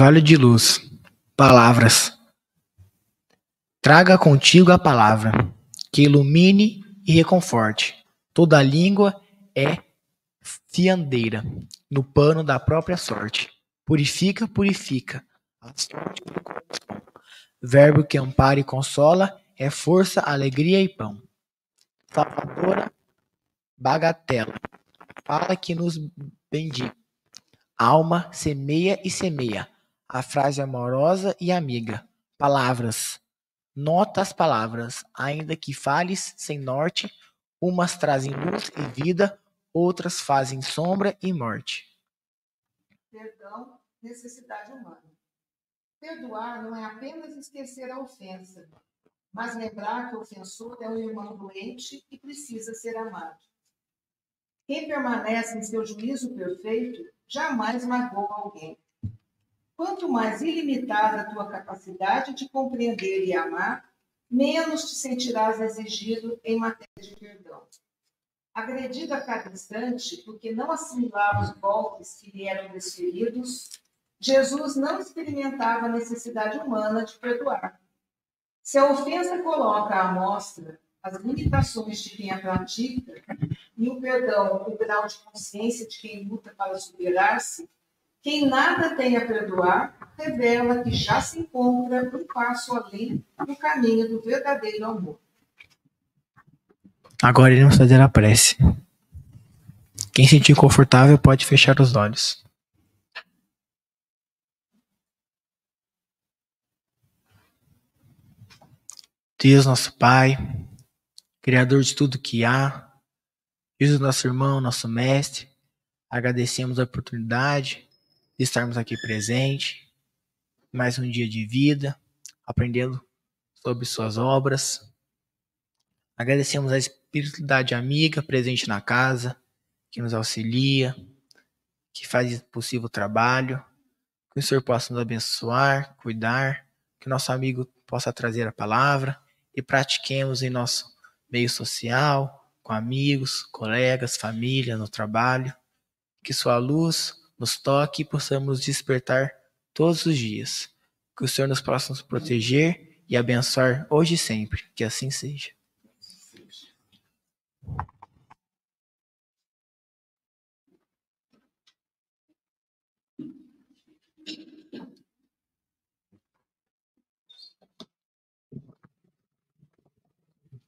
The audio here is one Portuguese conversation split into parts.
Carvalho de Luz, Palavras. Traga contigo a palavra, que ilumine e reconforte. Toda língua é fiandeira, no pano da própria sorte. Purifica, purifica, a sorte Verbo que ampara e consola é força, alegria e pão. Salvadora, bagatela, fala que nos bendiga alma semeia e semeia, a frase amorosa e amiga. Palavras. Nota as palavras, ainda que fales sem norte, umas trazem luz e vida, outras fazem sombra e morte. Perdão, necessidade humana. Perdoar não é apenas esquecer a ofensa, mas lembrar que o ofensor é um irmão doente e precisa ser amado. Quem permanece em seu juízo perfeito jamais magoa alguém. Quanto mais ilimitada a tua capacidade de compreender e amar, menos te sentirás exigido em matéria de perdão. Agredido a cada instante, porque não assimilava os golpes que lhe eram desferidos, Jesus não experimentava a necessidade humana de perdoar. Se a ofensa coloca à mostra as limitações de quem a pratica e o perdão, o grau de consciência de quem luta para superar-se, quem nada tem a perdoar, revela que já se encontra um passo além do caminho do verdadeiro amor. Agora iremos fazer a prece. Quem se sentir confortável pode fechar os olhos. Deus, nosso Pai, Criador de tudo que há, Jesus, nosso irmão, nosso mestre, agradecemos a oportunidade estarmos aqui presente, mais um dia de vida, aprendendo sobre suas obras. Agradecemos a espiritualidade amiga presente na casa, que nos auxilia, que faz possível o trabalho. Que o Senhor possa nos abençoar, cuidar, que nosso amigo possa trazer a palavra e pratiquemos em nosso meio social, com amigos, colegas, família, no trabalho. Que sua luz nos toque e possamos despertar todos os dias. Que o Senhor nos possa nos proteger e abençoar hoje e sempre. Que assim seja.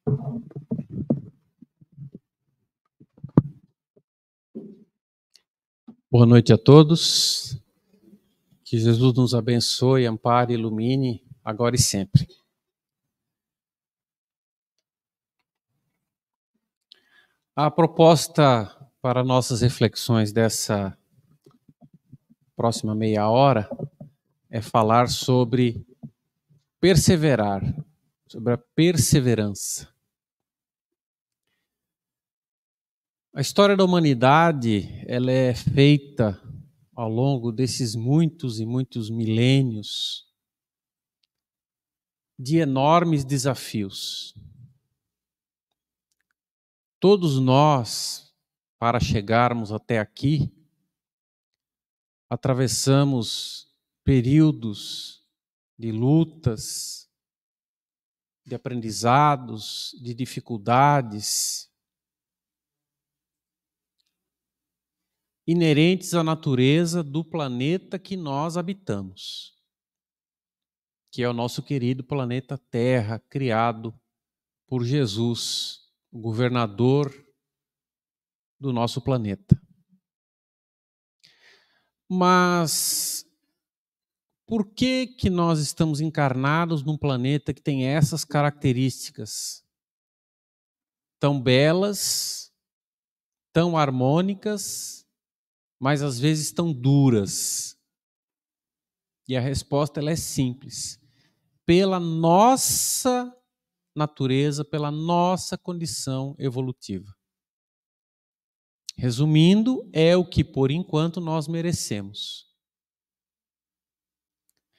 Thank you. Boa noite a todos. Que Jesus nos abençoe, ampare, ilumine, agora e sempre. A proposta para nossas reflexões dessa próxima meia hora é falar sobre perseverar, sobre a perseverança. A história da humanidade ela é feita ao longo desses muitos e muitos milênios de enormes desafios. Todos nós, para chegarmos até aqui, atravessamos períodos de lutas, de aprendizados, de dificuldades inerentes à natureza do planeta que nós habitamos, que é o nosso querido planeta Terra, criado por Jesus, o governador do nosso planeta. Mas por que que nós estamos encarnados num planeta que tem essas características tão belas, tão harmônicas mas às vezes tão duras? E a resposta ela é simples. Pela nossa natureza, pela nossa condição evolutiva. Resumindo, é o que por enquanto nós merecemos.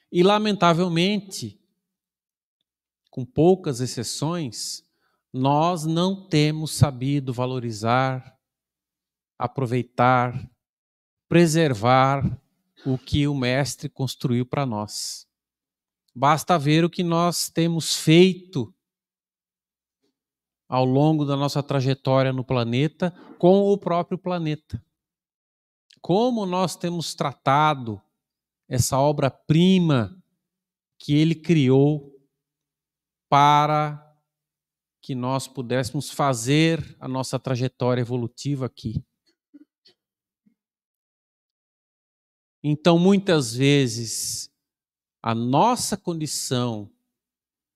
E lamentavelmente, com poucas exceções, nós não temos sabido valorizar, aproveitar preservar o que o Mestre construiu para nós. Basta ver o que nós temos feito ao longo da nossa trajetória no planeta com o próprio planeta. Como nós temos tratado essa obra-prima que ele criou para que nós pudéssemos fazer a nossa trajetória evolutiva aqui. Então, muitas vezes, a nossa condição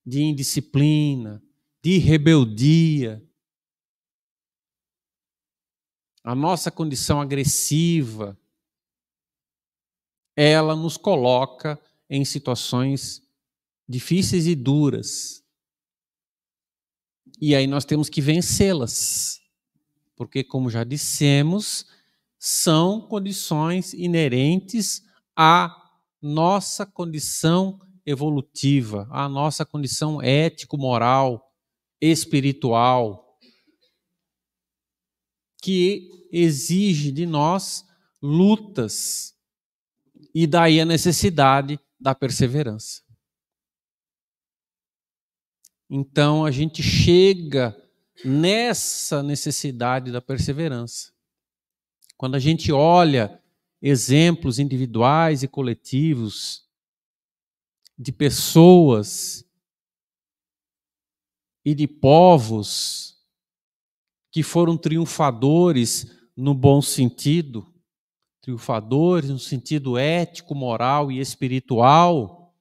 de indisciplina, de rebeldia, a nossa condição agressiva, ela nos coloca em situações difíceis e duras. E aí nós temos que vencê-las. Porque, como já dissemos, são condições inerentes à nossa condição evolutiva, à nossa condição ético-moral, espiritual, que exige de nós lutas e daí a necessidade da perseverança. Então a gente chega nessa necessidade da perseverança. Quando a gente olha exemplos individuais e coletivos de pessoas e de povos que foram triunfadores no bom sentido, triunfadores no sentido ético, moral e espiritual,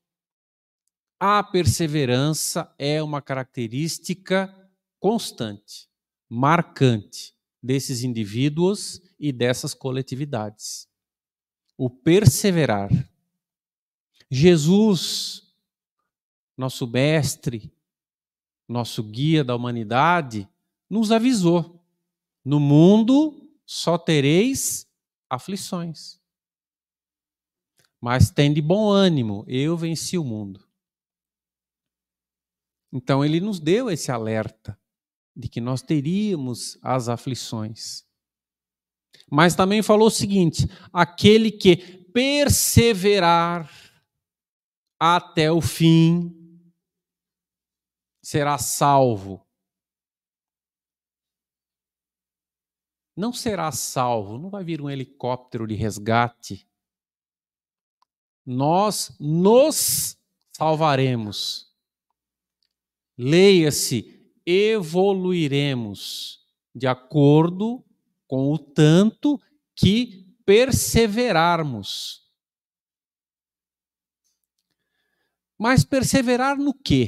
a perseverança é uma característica constante, marcante desses indivíduos e dessas coletividades. O perseverar. Jesus, nosso mestre, nosso guia da humanidade, nos avisou: no mundo só tereis aflições. Mas tem de bom ânimo, eu venci o mundo. Então ele nos deu esse alerta de que nós teríamos as aflições. Mas também falou o seguinte: aquele que perseverar até o fim será salvo. Não será salvo, não vai vir um helicóptero de resgate. Nós nos salvaremos. Leia-se, evoluiremos de acordo com o tanto que perseverarmos. Mas perseverar no quê?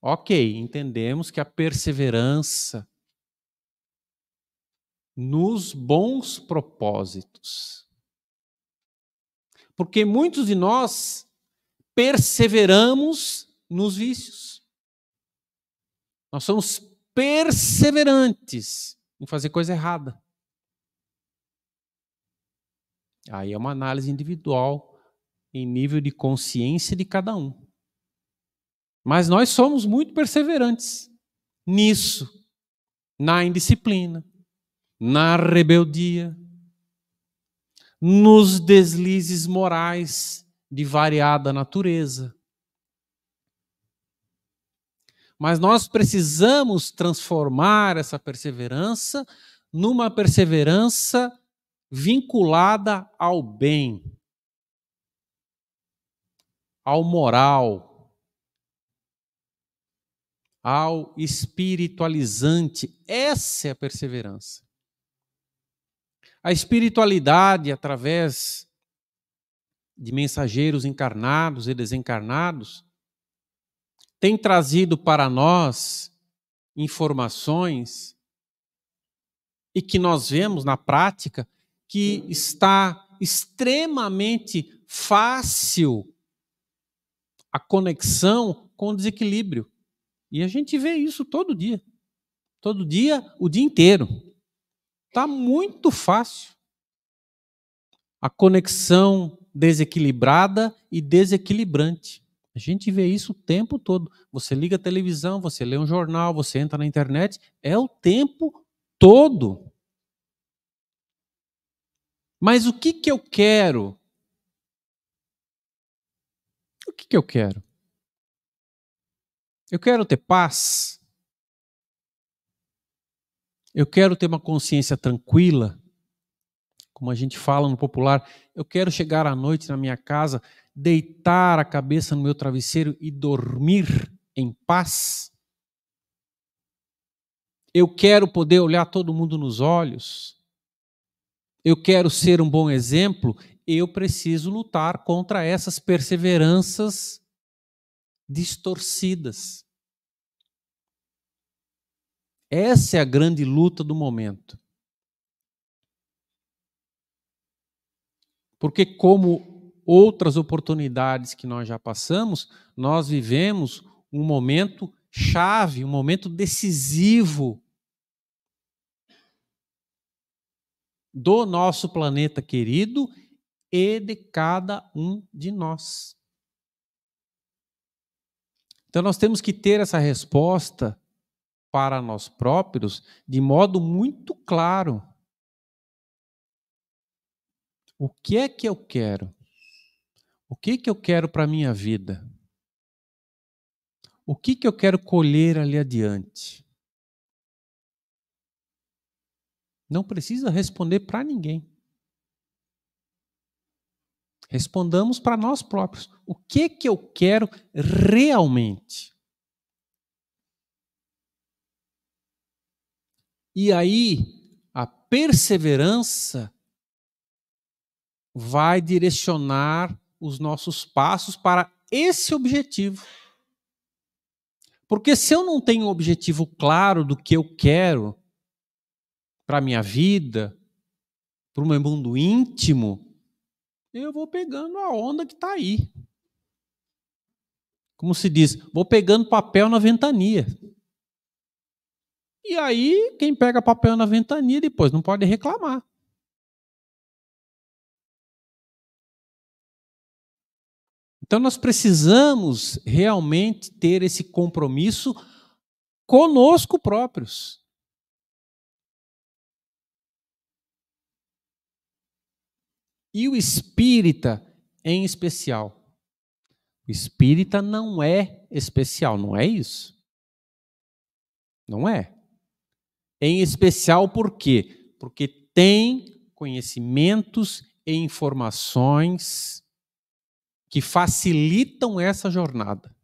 Ok, entendemos que a perseverança nos bons propósitos. Porque muitos de nós perseveramos nos vícios. Nós somos perseverantes em fazer coisa errada. Aí é uma análise individual em nível de consciência de cada um. Mas nós somos muito perseverantes nisso, na indisciplina, na rebeldia, nos deslizes morais de variada natureza. Mas nós precisamos transformar essa perseverança numa perseverança vinculada ao bem, ao moral, ao espiritualizante. Essa é a perseverança. A espiritualidade, através de mensageiros encarnados e desencarnados, tem trazido para nós informações e que nós vemos na prática que está extremamente fácil a conexão com o desequilíbrio. E a gente vê isso todo dia. Todo dia, o dia inteiro. Está muito fácil a conexão desequilibrada e desequilibrante. A gente vê isso o tempo todo. Você liga a televisão, você lê um jornal, você entra na internet, é o tempo todo. Mas o que, que eu quero? O que, que eu quero? Eu quero ter paz. Eu quero ter uma consciência tranquila. Como a gente fala no popular, eu quero chegar à noite na minha casa deitar a cabeça no meu travesseiro e dormir em paz. Eu quero poder olhar todo mundo nos olhos. Eu quero ser um bom exemplo. Eu preciso lutar contra essas perseveranças distorcidas. Essa é a grande luta do momento. Porque, como outras oportunidades que nós já passamos, nós vivemos um momento chave, um momento decisivo do nosso planeta querido e de cada um de nós. Então nós temos que ter essa resposta para nós próprios de modo muito claro. O que é que eu quero? O que que eu quero para a minha vida? O que que eu quero colher ali adiante? Não precisa responder para ninguém. Respondamos para nós próprios. O que que eu quero realmente? E aí a perseverança vai direcionar os nossos passos para esse objetivo. Porque se eu não tenho um objetivo claro do que eu quero para a minha vida, para o meu mundo íntimo, eu vou pegando a onda que está aí. Como se diz, vou pegando papel na ventania. E aí, quem pega papel na ventania depois não pode reclamar. Então nós precisamos realmente ter esse compromisso conosco próprios. E o espírita em especial. O espírita não é especial, não é isso? Não é. Em especial por quê? Porque tem conhecimentos e informações que facilitam essa jornada,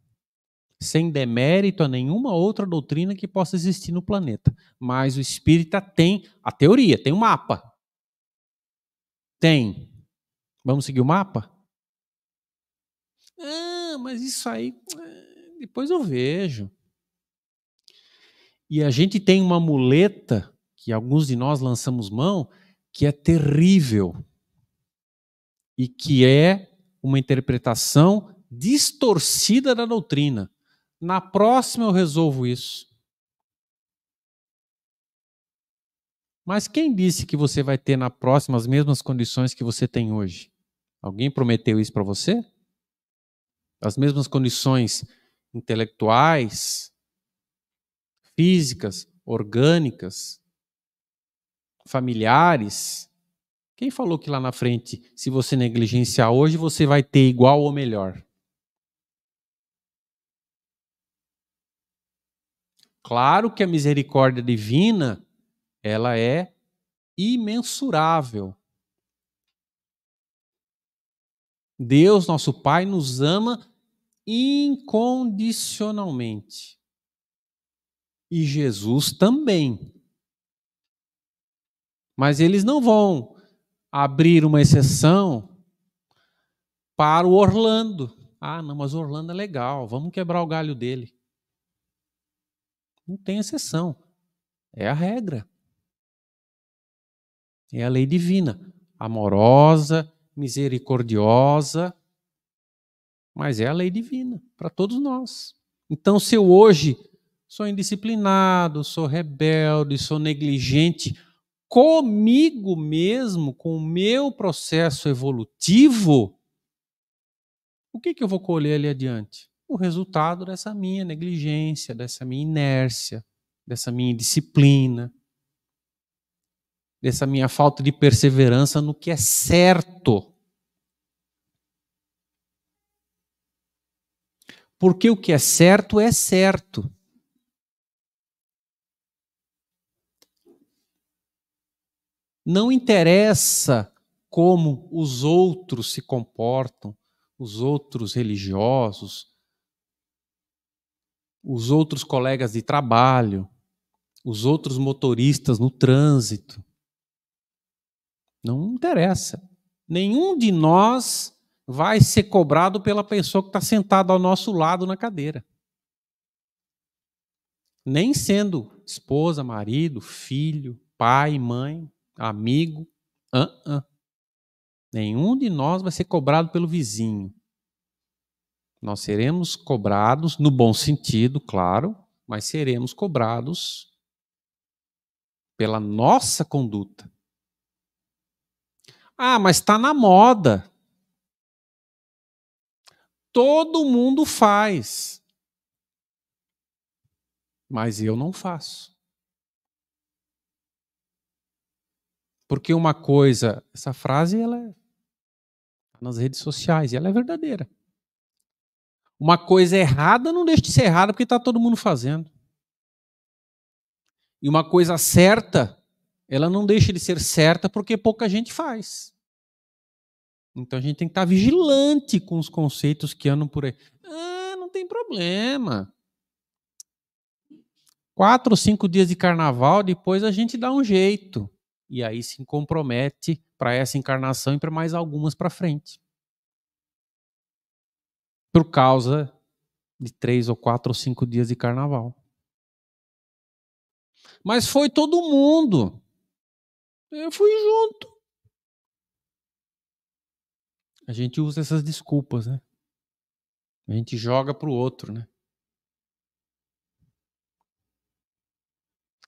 sem demérito a nenhuma outra doutrina que possa existir no planeta. Mas o espírita tem a teoria, tem o um mapa. Tem. Vamos seguir o mapa? Ah, mas isso aí eh, depois eu vejo. E a gente tem uma muleta que alguns de nós lançamos mão, que é terrível e que é uma interpretação distorcida da doutrina. Na próxima eu resolvo isso. Mas quem disse que você vai ter na próxima as mesmas condições que você tem hoje? Alguém prometeu isso para você? As mesmas condições intelectuais, físicas, orgânicas, familiares, quem falou que lá na frente, se você negligenciar hoje, você vai ter igual ou melhor? Claro que a misericórdia divina, ela é imensurável. Deus, nosso Pai, nos ama incondicionalmente. E Jesus também. Mas eles não vão abrir uma exceção para o Orlando. Ah, não, mas o Orlando é legal, vamos quebrar o galho dele. Não tem exceção. É a regra. É a lei divina, amorosa, misericordiosa, mas é a lei divina para todos nós. Então, se eu hoje sou indisciplinado, sou rebelde, sou negligente, comigo mesmo, com o meu processo evolutivo, o que, que eu vou colher ali adiante? O resultado dessa minha negligência, dessa minha inércia, dessa minha indisciplina, dessa minha falta de perseverança no que é certo. Porque o que é certo é certo. Não interessa como os outros se comportam, os outros religiosos, os outros colegas de trabalho, os outros motoristas no trânsito. Não interessa. Nenhum de nós vai ser cobrado pela pessoa que está sentada ao nosso lado na cadeira. Nem sendo esposa, marido, filho, pai, mãe amigo. Uh -uh. Nenhum de nós vai ser cobrado pelo vizinho. Nós seremos cobrados, no bom sentido, claro, mas seremos cobrados pela nossa conduta. Ah, mas está na moda. Todo mundo faz. Mas eu não faço. Porque uma coisa, essa frase ela é nas redes sociais e ela é verdadeira. Uma coisa errada não deixa de ser errada porque está todo mundo fazendo. E uma coisa certa, ela não deixa de ser certa porque pouca gente faz. Então a gente tem que estar tá vigilante com os conceitos que andam por aí. Ah, não tem problema. Quatro ou cinco dias de carnaval, depois a gente dá um jeito. E aí se compromete para essa encarnação e para mais algumas para frente. Por causa de três ou quatro ou cinco dias de carnaval. Mas foi todo mundo. Eu fui junto. A gente usa essas desculpas, né? A gente joga para o outro, né?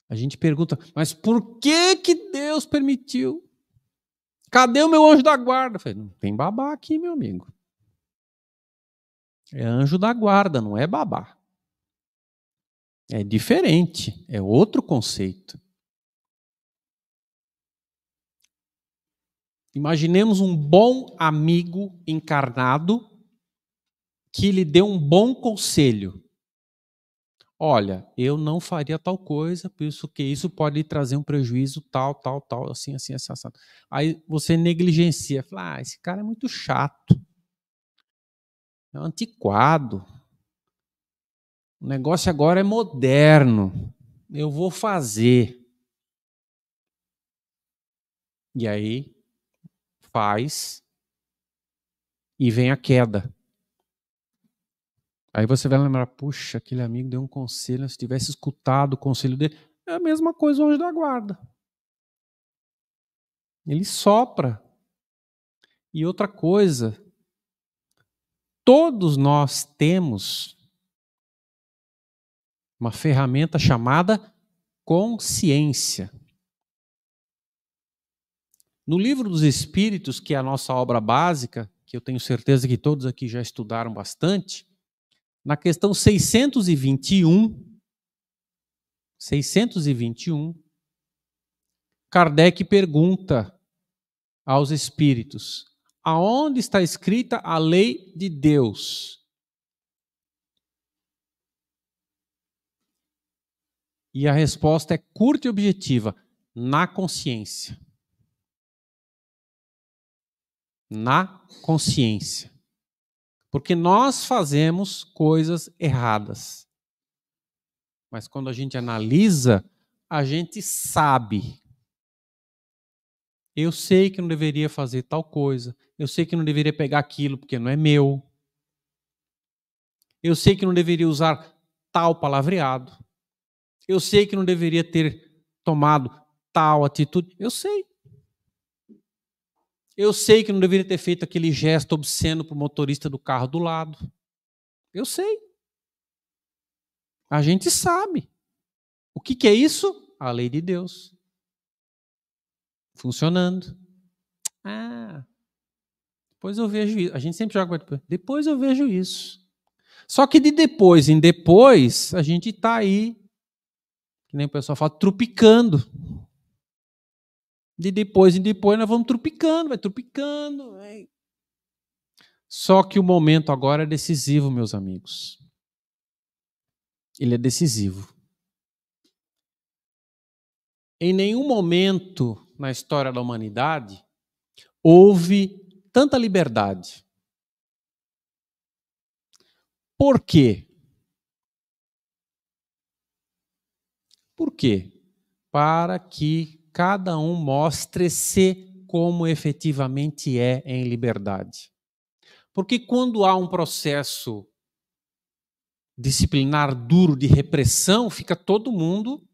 A gente pergunta, mas por que que Deus permitiu? Cadê o meu anjo da guarda? falei, não tem babá aqui, meu amigo. É anjo da guarda, não é babá. É diferente, é outro conceito. Imaginemos um bom amigo encarnado que lhe deu um bom conselho olha, eu não faria tal coisa, porque isso pode trazer um prejuízo tal, tal, tal, assim, assim, assim, assim. Aí você negligencia, fala, ah, esse cara é muito chato, é um antiquado, o negócio agora é moderno, eu vou fazer. E aí faz e vem a queda. Aí você vai lembrar, puxa, aquele amigo deu um conselho, se tivesse escutado o conselho dele, é a mesma coisa hoje da guarda. Ele sopra. E outra coisa, todos nós temos uma ferramenta chamada consciência. No livro dos Espíritos, que é a nossa obra básica, que eu tenho certeza que todos aqui já estudaram bastante, na questão 621, 621, Kardec pergunta aos espíritos: aonde está escrita a lei de Deus? E a resposta é curta e objetiva: na consciência. Na consciência. Porque nós fazemos coisas erradas. Mas quando a gente analisa, a gente sabe. Eu sei que não deveria fazer tal coisa. Eu sei que não deveria pegar aquilo porque não é meu. Eu sei que não deveria usar tal palavreado. Eu sei que não deveria ter tomado tal atitude. Eu sei. Eu sei que não deveria ter feito aquele gesto obsceno para o motorista do carro do lado. Eu sei. A gente sabe. O que, que é isso? A lei de Deus. Funcionando. Ah, depois eu vejo isso. A gente sempre joga depois. Depois eu vejo isso. Só que de depois em depois, a gente está aí, que nem o pessoal fala, trupicando. De depois em depois nós vamos trupicando, vai trupicando. Vai. Só que o momento agora é decisivo, meus amigos. Ele é decisivo. Em nenhum momento na história da humanidade houve tanta liberdade. Por quê? Por quê? Para que cada um mostre-se como efetivamente é em liberdade. Porque quando há um processo disciplinar duro de repressão, fica todo mundo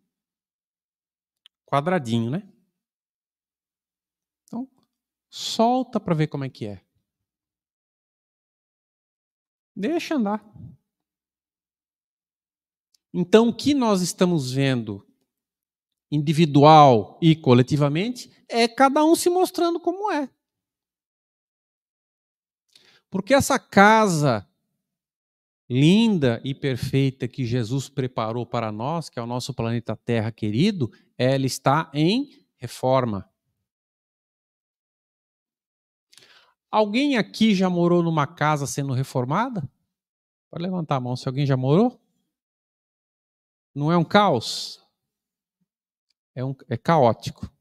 quadradinho, né? Então, solta para ver como é que é. Deixa andar. Então, o que nós estamos vendo individual e coletivamente, é cada um se mostrando como é. Porque essa casa linda e perfeita que Jesus preparou para nós, que é o nosso planeta Terra querido, ela está em reforma. Alguém aqui já morou numa casa sendo reformada? Pode levantar a mão se alguém já morou. Não é um caos? é, um, é caótico.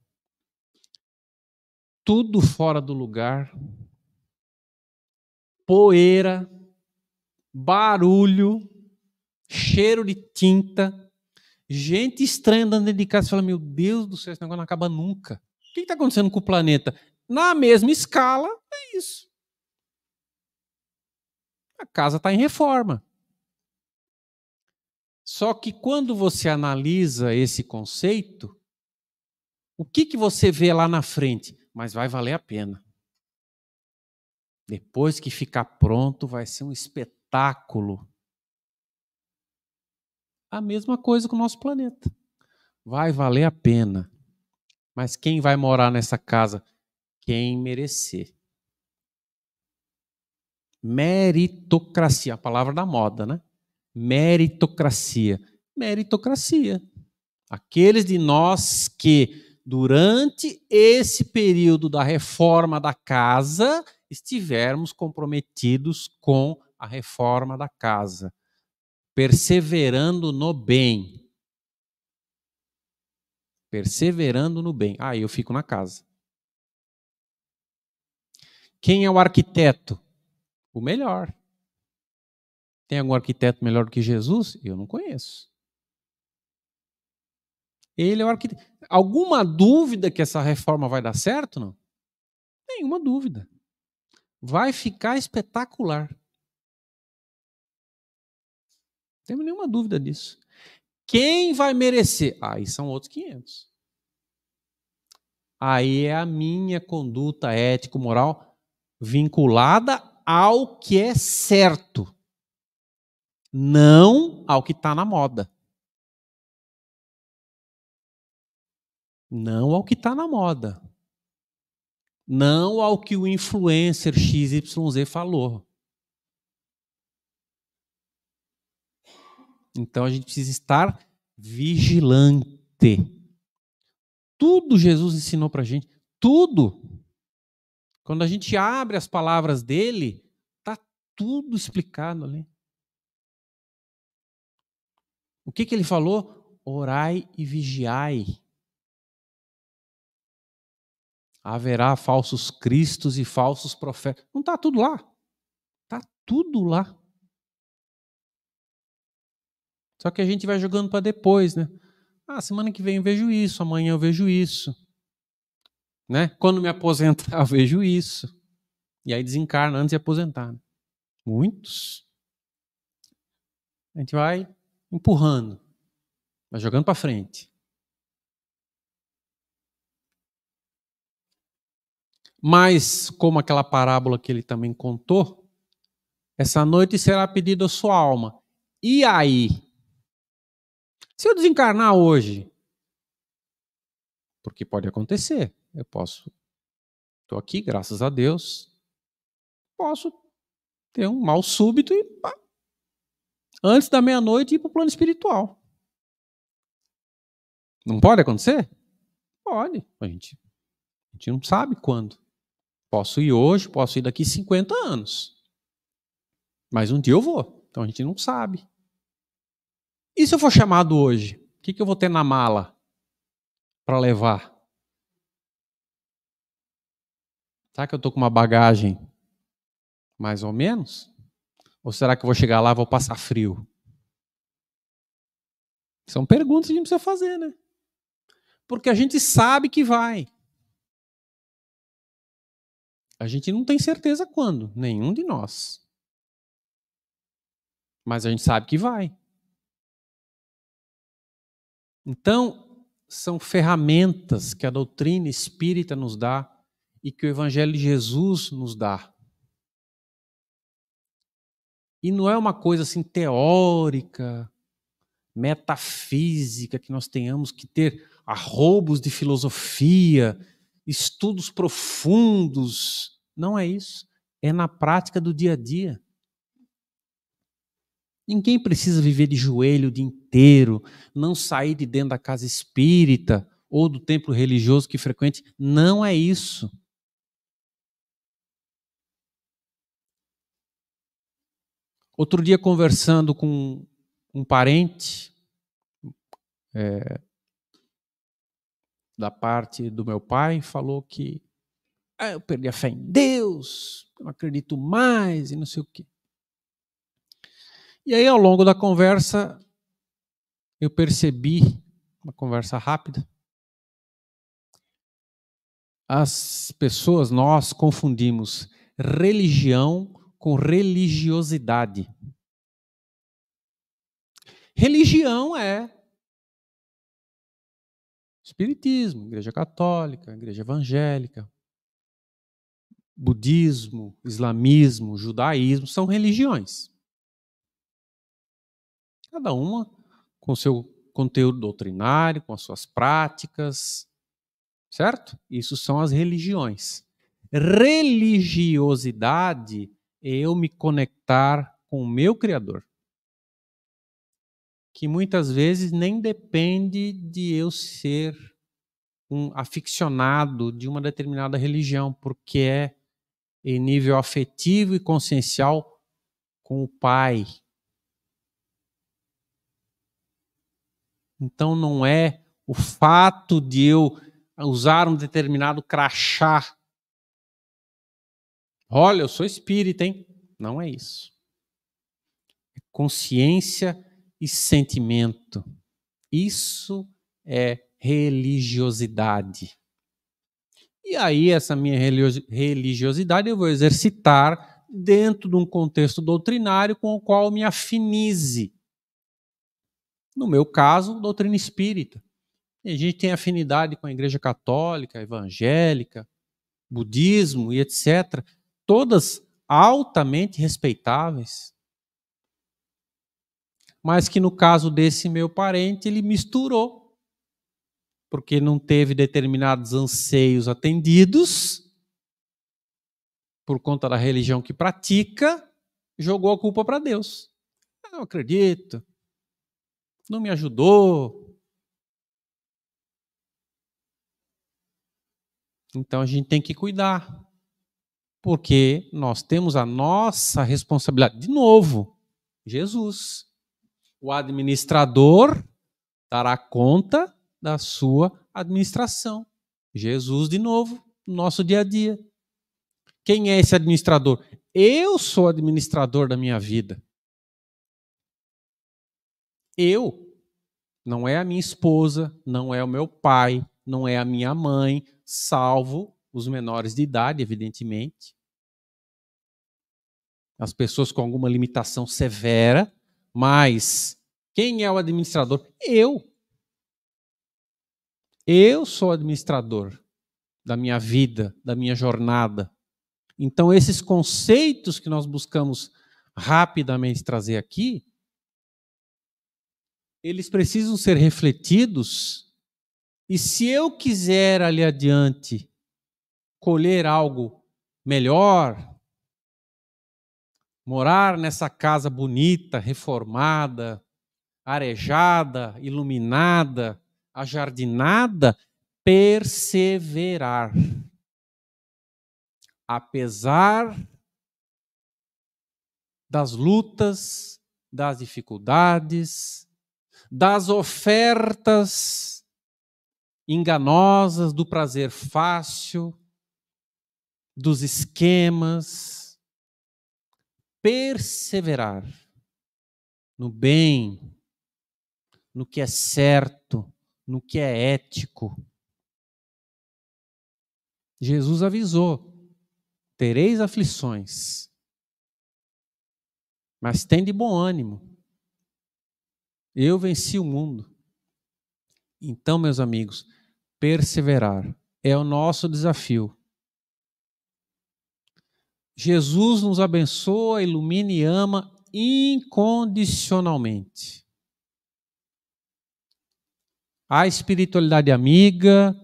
Tudo fora do lugar, poeira, barulho, cheiro de tinta, gente estranha andando dentro de casa. Você fala, meu Deus do céu, esse negócio não acaba nunca. O que está acontecendo com o planeta? Na mesma escala, é isso. A casa está em reforma. Só que quando você analisa esse conceito, o que, que você vê lá na frente, mas vai valer a pena. Depois que ficar pronto, vai ser um espetáculo. A mesma coisa com o nosso planeta. Vai valer a pena. Mas quem vai morar nessa casa? Quem merecer. Meritocracia, a palavra da moda, né? Meritocracia. Meritocracia. Aqueles de nós que durante esse período da reforma da casa, estivermos comprometidos com a reforma da casa, perseverando no bem. Perseverando no bem. Ah, eu fico na casa. Quem é o arquiteto? O melhor. Tem algum arquiteto melhor do que Jesus? Eu não conheço. Ele é o arquiteto. Alguma dúvida que essa reforma vai dar certo? Não? Nenhuma dúvida. Vai ficar espetacular. Não temos nenhuma dúvida disso. Quem vai merecer? Ah, aí são outros 500. Aí é a minha conduta ético-moral vinculada ao que é certo, não ao que está na moda. Não ao que está na moda. Não ao que o influencer XYZ falou. Então a gente precisa estar vigilante. Tudo Jesus ensinou para a gente, tudo. Quando a gente abre as palavras dele, tá tudo explicado ali. O que, que ele falou? Orai e vigiai haverá falsos cristos e falsos profetas. Não está tudo lá. Está tudo lá. Só que a gente vai jogando para depois, né? Ah, semana que vem eu vejo isso, amanhã eu vejo isso. Né? Quando me aposentar, eu vejo isso. E aí desencarna antes de aposentar. Né? Muitos. A gente vai empurrando, vai jogando para frente. Mas, como aquela parábola que ele também contou, essa noite será pedida a sua alma. E aí? Se eu desencarnar hoje, porque pode acontecer, eu posso. Estou aqui, graças a Deus. Posso ter um mal súbito e pá, antes da meia-noite ir para o plano espiritual. Não pode acontecer? Pode. A gente, a gente não sabe quando. Posso ir hoje, posso ir daqui 50 anos. Mas um dia eu vou. Então a gente não sabe. E se eu for chamado hoje? O que, que eu vou ter na mala para levar? Será que eu estou com uma bagagem mais ou menos? Ou será que eu vou chegar lá e vou passar frio? São perguntas que a gente precisa fazer, né? Porque a gente sabe que vai. A gente não tem certeza quando, nenhum de nós. Mas a gente sabe que vai. Então, são ferramentas que a doutrina espírita nos dá e que o Evangelho de Jesus nos dá. E não é uma coisa assim teórica, metafísica, que nós tenhamos que ter arrobos de filosofia, estudos profundos. Não é isso. É na prática do dia a dia. Ninguém precisa viver de joelho o dia inteiro, não sair de dentro da casa espírita ou do templo religioso que frequente. Não é isso. Outro dia, conversando com um parente, é, da parte do meu pai falou que ah, eu perdi a fé em Deus, eu não acredito mais e não sei o quê. E aí, ao longo da conversa, eu percebi, uma conversa rápida, as pessoas, nós confundimos religião com religiosidade. Religião é Espiritismo, Igreja Católica, Igreja Evangélica, budismo, islamismo, judaísmo, são religiões. Cada uma com seu conteúdo doutrinário, com as suas práticas, certo? Isso são as religiões. Religiosidade é eu me conectar com o meu Criador que muitas vezes nem depende de eu ser um aficionado de uma determinada religião, porque é em nível afetivo e consciencial com o Pai. Então não é o fato de eu usar um determinado crachá. Olha, eu sou espírita, hein? Não é isso. É consciência e sentimento. Isso é religiosidade. E aí, essa minha religiosidade eu vou exercitar dentro de um contexto doutrinário com o qual me afinize. No meu caso, doutrina espírita. E a gente tem afinidade com a Igreja Católica, evangélica, budismo e etc. Todas altamente respeitáveis mas que no caso desse meu parente, ele misturou, porque não teve determinados anseios atendidos, por conta da religião que pratica, jogou a culpa para Deus. Ah, eu não acredito, não me ajudou. Então a gente tem que cuidar, porque nós temos a nossa responsabilidade. De novo, Jesus o administrador dará conta da sua administração. Jesus, de novo, no nosso dia a dia. Quem é esse administrador? Eu sou administrador da minha vida. Eu. Não é a minha esposa, não é o meu pai, não é a minha mãe, salvo os menores de idade, evidentemente. As pessoas com alguma limitação severa mas quem é o administrador? Eu. Eu sou administrador da minha vida, da minha jornada. Então, esses conceitos que nós buscamos rapidamente trazer aqui, eles precisam ser refletidos. E se eu quiser ali adiante colher algo melhor, morar nessa casa bonita, reformada, arejada, iluminada, ajardinada, perseverar. Apesar das lutas, das dificuldades, das ofertas enganosas, do prazer fácil, dos esquemas, perseverar no bem, no que é certo, no que é ético. Jesus avisou: tereis aflições, mas tem de bom ânimo. Eu venci o mundo. Então, meus amigos, perseverar é o nosso desafio Jesus nos abençoa, ilumina e ama incondicionalmente. A espiritualidade amiga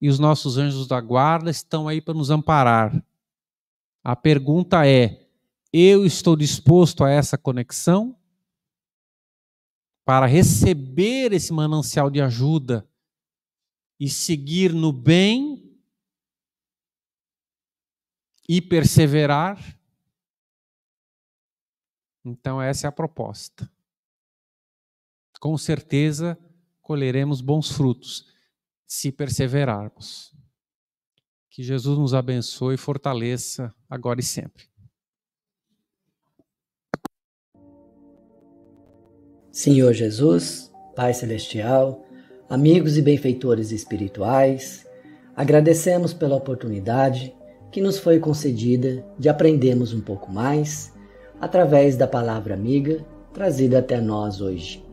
e os nossos anjos da guarda estão aí para nos amparar. A pergunta é: eu estou disposto a essa conexão? Para receber esse manancial de ajuda e seguir no bem e perseverar. Então, essa é a proposta. Com certeza colheremos bons frutos se perseverarmos. Que Jesus nos abençoe e fortaleça agora e sempre. Senhor Jesus, Pai Celestial, amigos e benfeitores espirituais, agradecemos pela oportunidade que nos foi concedida de aprendermos um pouco mais através da palavra amiga trazida até nós hoje.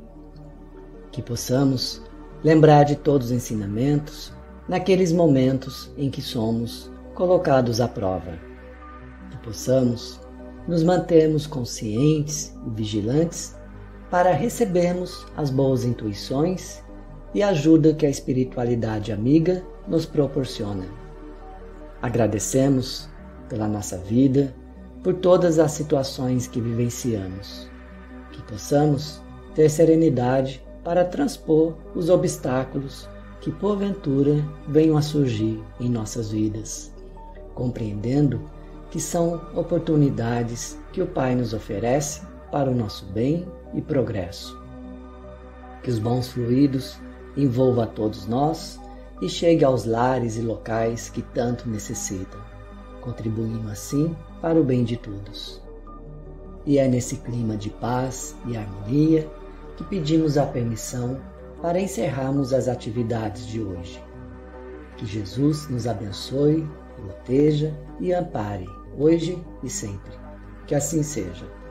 Que possamos lembrar de todos os ensinamentos naqueles momentos em que somos colocados à prova. Que possamos nos mantermos conscientes e vigilantes para recebermos as boas intuições e ajuda que a espiritualidade amiga nos proporciona. Agradecemos pela nossa vida, por todas as situações que vivenciamos. Que possamos ter serenidade para transpor os obstáculos que porventura venham a surgir em nossas vidas, compreendendo que são oportunidades que o Pai nos oferece para o nosso bem e progresso. Que os bons fluidos envolvam a todos nós e chegue aos lares e locais que tanto necessitam, contribuindo assim para o bem de todos. E é nesse clima de paz e harmonia que pedimos a permissão para encerrarmos as atividades de hoje. Que Jesus nos abençoe, proteja e ampare, hoje e sempre. Que assim seja.